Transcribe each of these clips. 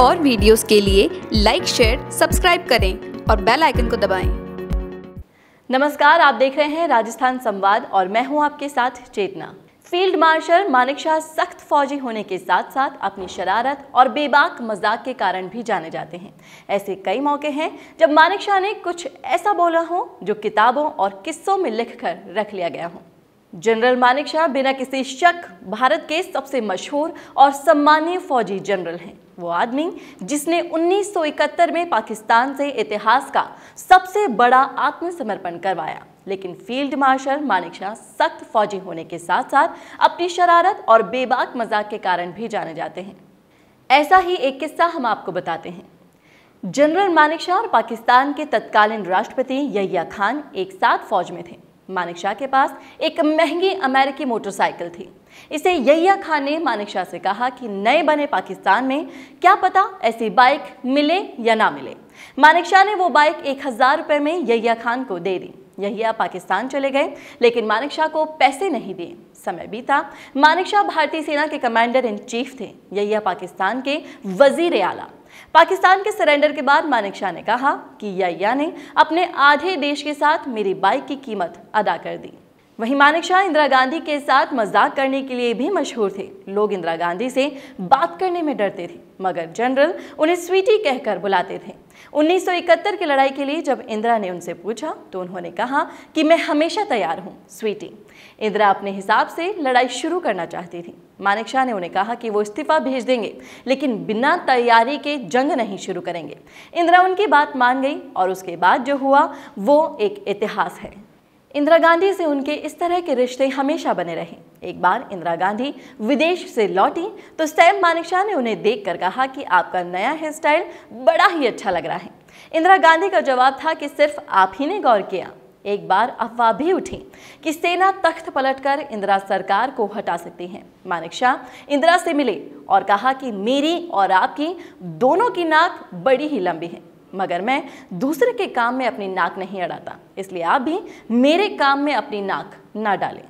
और वीडियोस के लिए लाइक शेयर सब्सक्राइब करें और बेल आइकन को दबाएं। नमस्कार आप देख रहे हैं राजस्थान संवाद और मैं हूं आपके साथ Chetna field marshal Manekshaw सख्त फौजी होने के साथ साथ अपनी शरारत और बेबाक मजाक के कारण भी जाने जाते हैं ऐसे कई मौके हैं जब मानिक शाह ने कुछ ऐसा बोला हो जो किताबों और किस्सों में लिखकर रख लिया गया हो जनरल मानिक शाह बिना किसी शक भारत के सबसे मशहूर और सम्मानीय फौजी जनरल हैं वो आदमी जिसने 1971 में पाकिस्तान से इतिहास का सबसे बड़ा आत्मसमर्पण करवाया लेकिन फील्ड मार्शल मानिक शाह सख्त फौजी होने के साथ साथ अपनी शरारत और बेबाक मजाक के कारण भी जाने जाते हैं ऐसा ही एक किस्सा हम आपको बताते हैं जनरल मानिक शाह और पाकिस्तान के तत्कालीन राष्ट्रपति यहिया खान एक साथ फौज में थे मानिक शाह के पास एक महंगी अमेरिकी मोटरसाइकिल थी इसे यैया खान ने मानिक शाह से कहा कि नए बने पाकिस्तान में क्या पता ऐसी बाइक मिले या ना मिले मानिक शाह ने वो बाइक एक हज़ार रुपये में यैया खान को दे दी यैया पाकिस्तान चले गए लेकिन मानिक शाह को पैसे नहीं दिए समय बीता मानिक शाह भारतीय सेना के कमांडर इन चीफ थे यैया पाकिस्तान के वजीर आला पाकिस्तान के सरेंडर के बाद मानिक शाह ने कहा कि यैया ने अपने आधे देश के साथ मेरी बाइक की कीमत अदा कर दी वहीं मानिक शाह इंदिरा गांधी के साथ मजाक करने के लिए भी मशहूर थे लोग इंदिरा गांधी से बात करने में डरते थे मगर जनरल उन्हें स्वीटी कहकर बुलाते थे 1971 की लड़ाई के लिए जब इंदिरा ने उनसे पूछा तो उन्होंने कहा कि मैं हमेशा तैयार हूँ स्वीटी इंदिरा अपने हिसाब से लड़ाई शुरू करना चाहती थी मानिक शाह ने उन्हें कहा कि वो इस्तीफा भेज देंगे लेकिन बिना तैयारी के जंग नहीं शुरू करेंगे इंदिरा उनकी बात मान गई और उसके बाद जो हुआ वो एक इतिहास है इंदिरा गांधी से उनके इस तरह के रिश्ते हमेशा बने रहे एक बार इंदिरा गांधी विदेश से लौटी तो सैम मानिकशाह ने उन्हें देखकर कहा कि आपका नया हेयर स्टाइल बड़ा ही अच्छा लग रहा है इंदिरा गांधी का जवाब था कि सिर्फ आप ही ने गौर किया एक बार अफवाह भी उठी कि सेना तख्त पलटकर इंदिरा सरकार को हटा सकती है मानिक शाह इंदिरा से मिले और कहा कि मेरी और आपकी दोनों की नाक बड़ी ही लंबी है मगर मैं दूसरे के काम में अपनी नाक नहीं अड़ाता इसलिए आप भी मेरे काम में अपनी नाक ना डालें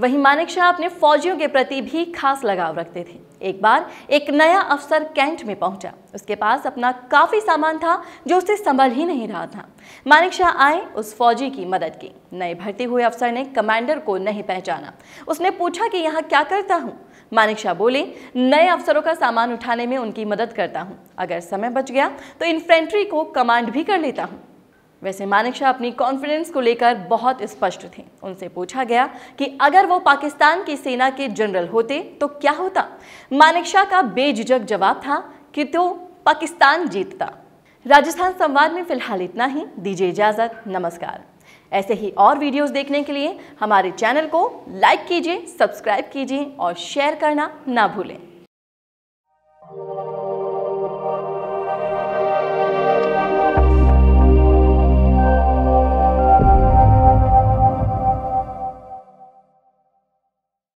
वहीं मानिक शाह अपने फौजियों के प्रति भी खास लगाव रखते थे एक बार एक नया अफसर कैंट में पहुंचा उसके पास अपना काफ़ी सामान था जो उसे संभल ही नहीं रहा था मानिक शाह आए उस फौजी की मदद की नए भर्ती हुए अफसर ने कमांडर को नहीं पहचाना उसने पूछा कि यहाँ क्या करता हूँ मानिक शाह बोले नए अफसरों का सामान उठाने में उनकी मदद करता हूँ अगर समय बच गया तो इन्फेंट्री को कमांड भी कर लेता हूँ वैसे मानिक शाह अपनी कॉन्फिडेंस को लेकर बहुत स्पष्ट थे उनसे पूछा गया कि अगर वो पाकिस्तान की सेना के जनरल होते तो क्या होता मानिक शाह का बेझिझक जवाब था कि तो पाकिस्तान जीतता राजस्थान संवाद में फिलहाल इतना ही दीजिए इजाज़त नमस्कार ऐसे ही और वीडियोस देखने के लिए हमारे चैनल को लाइक कीजिए सब्सक्राइब कीजिए और शेयर करना ना भूलें